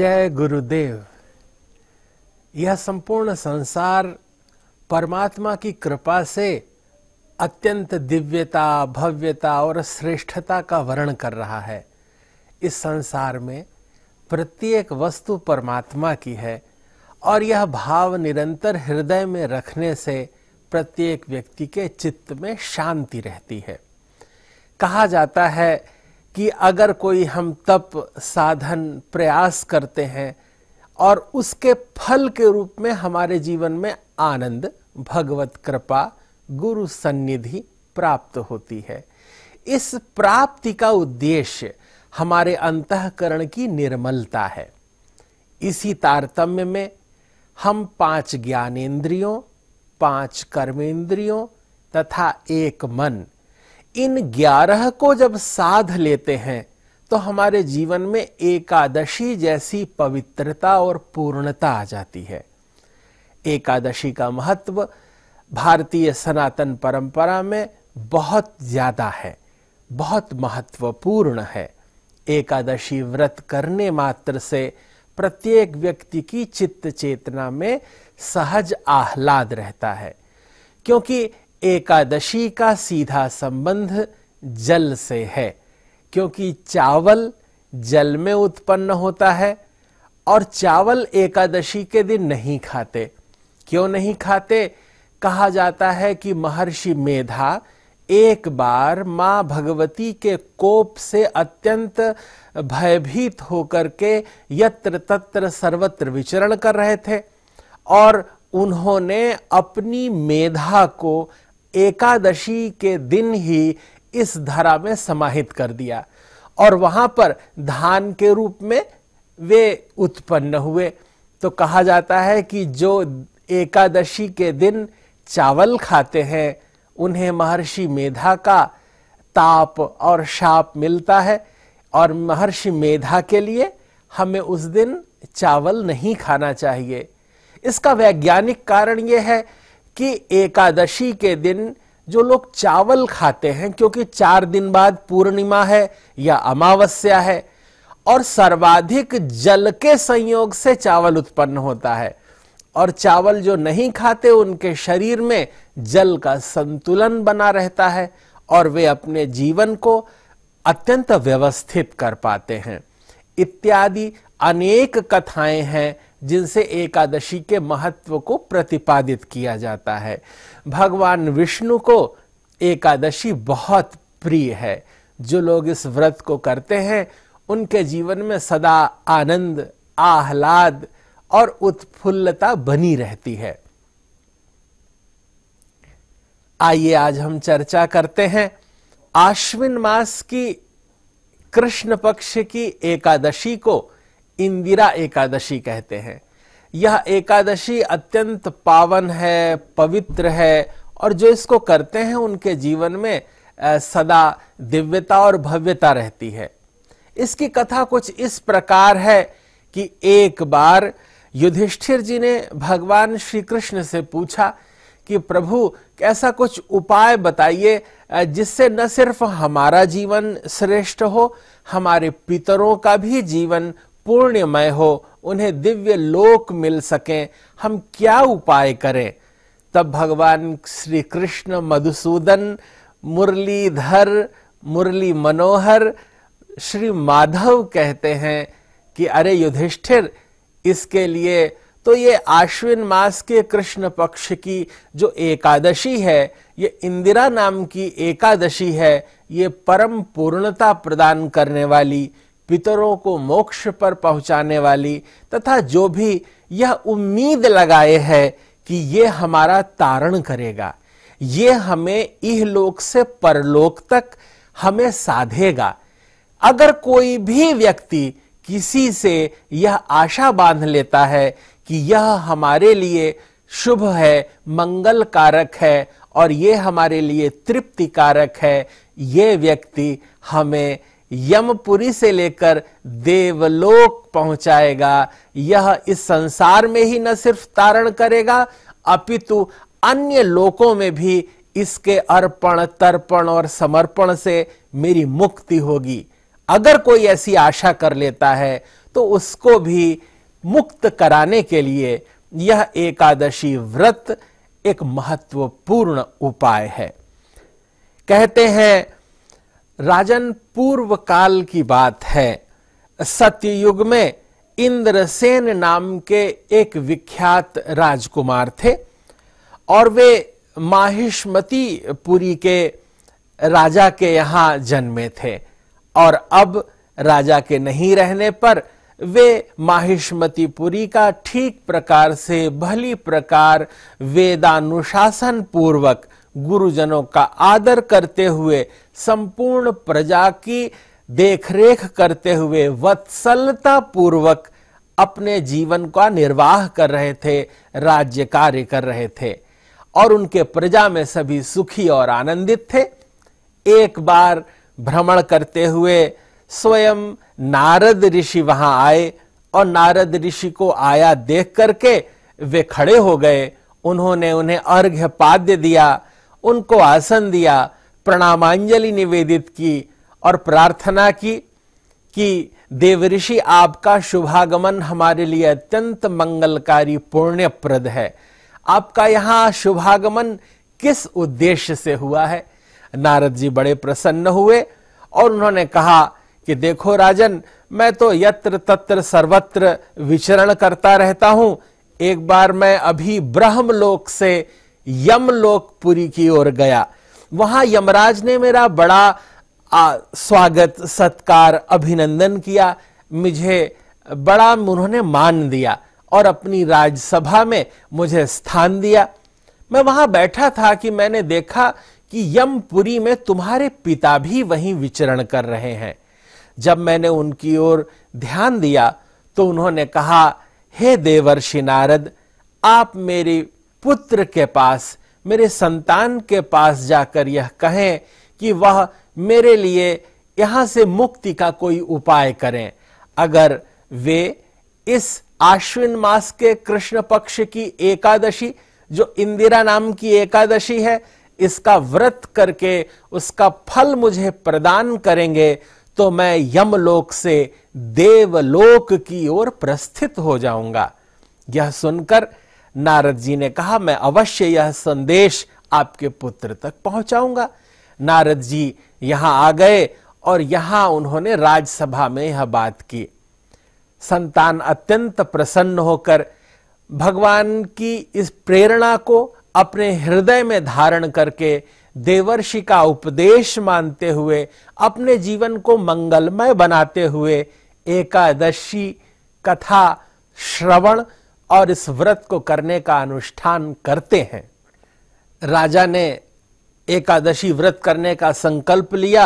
जय गुरुदेव यह संपूर्ण संसार परमात्मा की कृपा से अत्यंत दिव्यता भव्यता और श्रेष्ठता का वर्णन कर रहा है इस संसार में प्रत्येक वस्तु परमात्मा की है और यह भाव निरंतर हृदय में रखने से प्रत्येक व्यक्ति के चित्त में शांति रहती है कहा जाता है कि अगर कोई हम तप साधन प्रयास करते हैं और उसके फल के रूप में हमारे जीवन में आनंद भगवत कृपा गुरु सन्निधि प्राप्त होती है इस प्राप्ति का उद्देश्य हमारे अंतकरण की निर्मलता है इसी तारतम्य में हम पांच ज्ञानेन्द्रियों पांच कर्मेंद्रियों तथा एक मन इन ग्यारह को जब साध लेते हैं तो हमारे जीवन में एकादशी जैसी पवित्रता और पूर्णता आ जाती है एकादशी का महत्व भारतीय सनातन परंपरा में बहुत ज्यादा है बहुत महत्वपूर्ण है एकादशी व्रत करने मात्र से प्रत्येक व्यक्ति की चित्त चेतना में सहज आह्लाद रहता है क्योंकि एकादशी का सीधा संबंध जल से है क्योंकि चावल जल में उत्पन्न होता है और चावल एकादशी के दिन नहीं खाते क्यों नहीं खाते कहा जाता है कि महर्षि मेधा एक बार मां भगवती के कोप से अत्यंत भयभीत होकर के यत्र तत्र सर्वत्र विचरण कर रहे थे और उन्होंने अपनी मेधा को एकादशी के दिन ही इस धरा में समाहित कर दिया और वहां पर धान के रूप में वे उत्पन्न हुए तो कहा जाता है कि जो एकादशी के दिन चावल खाते हैं उन्हें महर्षि मेधा का ताप और शाप मिलता है और महर्षि मेधा के लिए हमें उस दिन चावल नहीं खाना चाहिए इसका वैज्ञानिक कारण यह है कि एकादशी के दिन जो लोग चावल खाते हैं क्योंकि चार दिन बाद पूर्णिमा है या अमावस्या है और सर्वाधिक जल के संयोग से चावल उत्पन्न होता है और चावल जो नहीं खाते उनके शरीर में जल का संतुलन बना रहता है और वे अपने जीवन को अत्यंत व्यवस्थित कर पाते हैं इत्यादि अनेक कथाएं हैं जिनसे एकादशी के महत्व को प्रतिपादित किया जाता है भगवान विष्णु को एकादशी बहुत प्रिय है जो लोग इस व्रत को करते हैं उनके जीवन में सदा आनंद आह्लाद और उत्फुल्लता बनी रहती है आइए आज हम चर्चा करते हैं आश्विन मास की कृष्ण पक्ष की एकादशी को इंदिरा एकादशी कहते हैं यह एकादशी अत्यंत पावन है पवित्र है और जो इसको करते हैं उनके जीवन में सदा दिव्यता और भव्यता रहती है इसकी कथा कुछ इस प्रकार है कि एक बार युधिष्ठिर जी ने भगवान श्री कृष्ण से पूछा कि प्रभु ऐसा कुछ उपाय बताइए जिससे न सिर्फ हमारा जीवन श्रेष्ठ हो हमारे पितरों का भी जीवन पुण्यमय हो उन्हें दिव्य लोक मिल सके हम क्या उपाय करें तब भगवान श्री कृष्ण मधुसूदन मुरलीधर मुरली मनोहर श्री माधव कहते हैं कि अरे युधिष्ठिर इसके लिए तो ये आश्विन मास के कृष्ण पक्ष की जो एकादशी है ये इंदिरा नाम की एकादशी है ये परम पूर्णता प्रदान करने वाली पितरों को मोक्ष पर पहुंचाने वाली तथा जो भी यह उम्मीद लगाए है कि ये हमारा तारण करेगा ये हमें इहलोक से परलोक तक हमें साधेगा अगर कोई भी व्यक्ति किसी से यह आशा बांध लेता है कि यह हमारे लिए शुभ है मंगल कारक है और ये हमारे लिए तृप्ति कारक है ये व्यक्ति हमें यमपुरी से लेकर देवलोक पहुंचाएगा यह इस संसार में ही न सिर्फ तारण करेगा अपितु अन्य लोकों में भी इसके अर्पण तर्पण और समर्पण से मेरी मुक्ति होगी अगर कोई ऐसी आशा कर लेता है तो उसको भी मुक्त कराने के लिए यह एकादशी व्रत एक महत्वपूर्ण उपाय है कहते हैं राजन पूर्व काल की बात है सत्ययुग में इंद्रसेन नाम के एक विख्यात राजकुमार थे और वे माहिष्मती पुरी के राजा के यहां जन्मे थे और अब राजा के नहीं रहने पर वे माहिष्मतीपुरी का ठीक प्रकार से भली प्रकार वेदानुशासन पूर्वक गुरुजनों का आदर करते हुए संपूर्ण प्रजा की देखरेख करते हुए वत्सलता पूर्वक अपने जीवन का निर्वाह कर रहे थे राज्य कार्य कर रहे थे और उनके प्रजा में सभी सुखी और आनंदित थे एक बार भ्रमण करते हुए स्वयं नारद ऋषि वहां आए और नारद ऋषि को आया देख करके वे खड़े हो गए उन्होंने उन्हें अर्घ्य पाद्य दिया उनको आसन दिया प्रणामांजलि निवेदित की और प्रार्थना की कि देवऋषि आपका शुभागमन हमारे लिए अत्यंत मंगलकारी पुण्यप्रद है आपका यहां शुभागमन किस उद्देश्य से हुआ है नारद जी बड़े प्रसन्न हुए और उन्होंने कहा कि देखो राजन मैं तो यत्र तत्र सर्वत्र विचरण करता रहता हूं एक बार मैं अभी ब्रह्मलोक से यमलोकपुरी की ओर गया वहां यमराज ने मेरा बड़ा आ, स्वागत सत्कार अभिनंदन किया मुझे बड़ा उन्होंने मान दिया और अपनी राज्यसभा में मुझे स्थान दिया मैं वहां बैठा था कि मैंने देखा कि यमपुरी में तुम्हारे पिता भी वहीं विचरण कर रहे हैं जब मैंने उनकी ओर ध्यान दिया तो उन्होंने कहा हे देवर्षि नारद आप मेरी पुत्र के पास मेरे संतान के पास जाकर यह कहें कि वह मेरे लिए यहां से मुक्ति का कोई उपाय करें अगर वे इस आश्विन मास के कृष्ण पक्ष की एकादशी जो इंदिरा नाम की एकादशी है इसका व्रत करके उसका फल मुझे प्रदान करेंगे तो मैं यमलोक से देवलोक की ओर प्रस्थित हो जाऊंगा यह सुनकर नारद जी ने कहा मैं अवश्य यह संदेश आपके पुत्र तक पहुंचाऊंगा नारद जी यहां आ गए और यहां उन्होंने राज्यसभा में यह बात की संतान अत्यंत प्रसन्न होकर भगवान की इस प्रेरणा को अपने हृदय में धारण करके देवर्षि का उपदेश मानते हुए अपने जीवन को मंगलमय बनाते हुए एकादशी कथा श्रवण और इस व्रत को करने का अनुष्ठान करते हैं राजा ने एकादशी व्रत करने का संकल्प लिया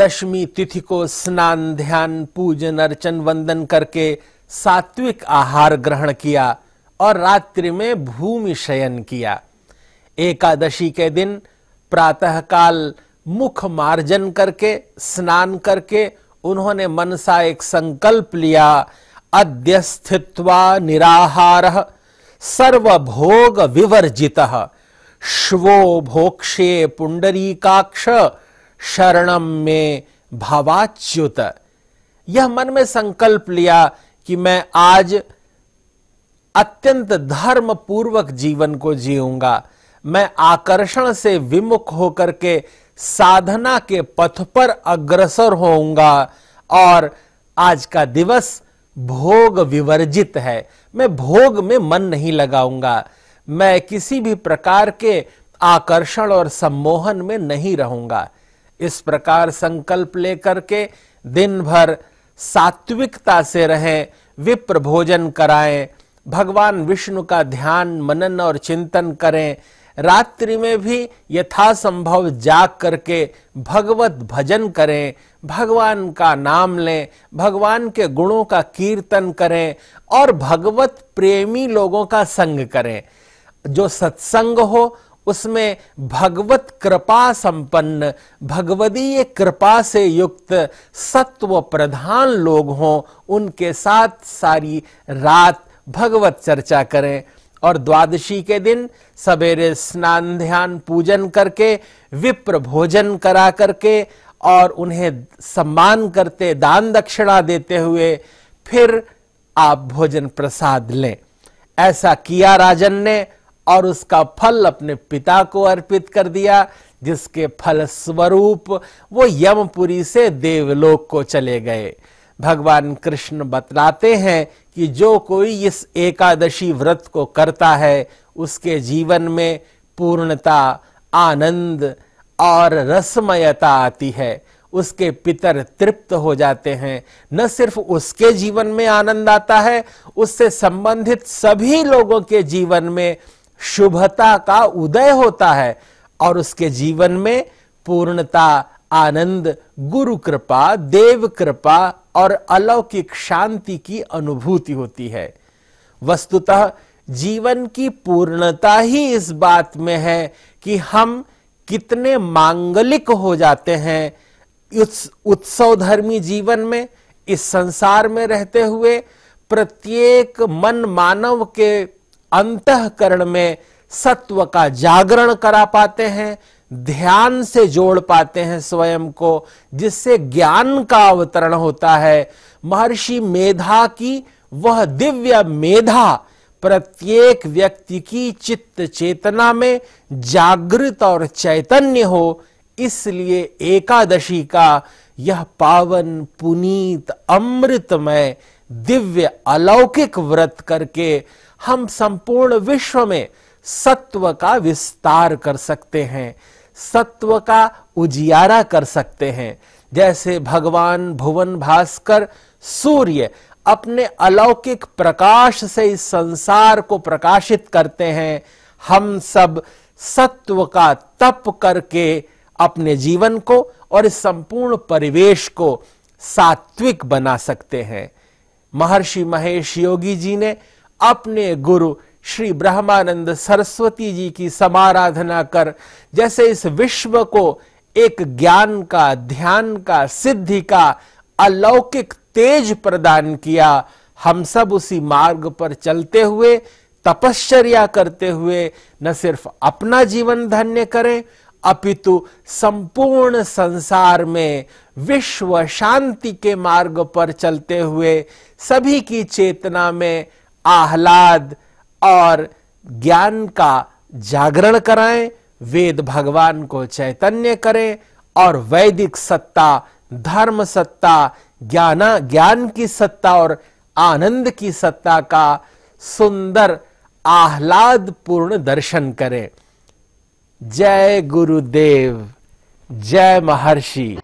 दशमी तिथि को स्नान ध्यान पूजन अर्चन वंदन करके सात्विक आहार ग्रहण किया और रात्रि में भूमि शयन किया एकादशी के दिन प्रातःकाल मुख मार्जन करके स्नान करके उन्होंने मन सा एक संकल्प लिया अद्य स्थित्वा निराहार सर्वभोग विवर्जित श्वो भोक्षे पुंडरीकाक्ष शरण में भावाच्युत यह मन में संकल्प लिया कि मैं आज अत्यंत धर्म पूर्वक जीवन को जीऊंगा मैं आकर्षण से विमुख होकर के साधना के पथ पर अग्रसर होऊंगा और आज का दिवस भोग विवर्जित है मैं भोग में मन नहीं लगाऊंगा मैं किसी भी प्रकार के आकर्षण और सम्मोहन में नहीं रहूंगा इस प्रकार संकल्प लेकर के दिन भर सात्विकता से रहें विप्र भोजन कराएं भगवान विष्णु का ध्यान मनन और चिंतन करें रात्रि में भी यथासंभव जाग करके भगवत भजन करें भगवान का नाम लें भगवान के गुणों का कीर्तन करें और भगवत प्रेमी लोगों का संग करें जो सत्संग हो उसमें भगवत कृपा संपन्न भगवदीय कृपा से युक्त सत्व प्रधान लोग हों उनके साथ सारी रात भगवत चर्चा करें और द्वादशी के दिन सवेरे स्नान ध्यान पूजन करके विप्र भोजन करा करके और उन्हें सम्मान करते दान दक्षिणा देते हुए फिर आप भोजन प्रसाद लें ऐसा किया राजन ने और उसका फल अपने पिता को अर्पित कर दिया जिसके फल स्वरूप वो यमपुरी से देवलोक को चले गए भगवान कृष्ण बतलाते हैं कि जो कोई इस एकादशी व्रत को करता है उसके जीवन में पूर्णता आनंद और रसमयता आती है उसके पितर तृप्त हो जाते हैं न सिर्फ उसके जीवन में आनंद आता है उससे संबंधित सभी लोगों के जीवन में शुभता का उदय होता है और उसके जीवन में पूर्णता आनंद गुरु कृपा देव कृपा और अलौकिक शांति की अनुभूति होती है वस्तुतः जीवन की पूर्णता ही इस बात में है कि हम कितने मांगलिक हो जाते हैं उत्सव धर्मी जीवन में इस संसार में रहते हुए प्रत्येक मन मानव के अंतकरण में सत्व का जागरण करा पाते हैं ध्यान से जोड़ पाते हैं स्वयं को जिससे ज्ञान का अवतरण होता है महर्षि मेधा की वह दिव्य मेधा प्रत्येक व्यक्ति की चित्त चेतना में जागृत और चैतन्य हो इसलिए एकादशी का यह पावन पुनीत अमृतमय दिव्य अलौकिक व्रत करके हम संपूर्ण विश्व में सत्व का विस्तार कर सकते हैं सत्व का उजियारा कर सकते हैं जैसे भगवान भुवन भास्कर सूर्य अपने अलौकिक प्रकाश से इस संसार को प्रकाशित करते हैं हम सब सत्व का तप करके अपने जीवन को और इस संपूर्ण परिवेश को सात्विक बना सकते हैं महर्षि महेश योगी जी ने अपने गुरु श्री ब्रह्मानंद सरस्वती जी की समाराधना कर जैसे इस विश्व को एक ज्ञान का ध्यान का सिद्धि का अलौकिक तेज प्रदान किया हम सब उसी मार्ग पर चलते हुए तपश्चर्या करते हुए न सिर्फ अपना जीवन धन्य करें अपितु संपूर्ण संसार में विश्व शांति के मार्ग पर चलते हुए सभी की चेतना में आह्लाद और ज्ञान का जागरण कराएं वेद भगवान को चैतन्य करें और वैदिक सत्ता धर्म सत्ता ज्ञाना ज्ञान की सत्ता और आनंद की सत्ता का सुंदर आह्लाद पूर्ण दर्शन करें जय गुरुदेव जय महर्षि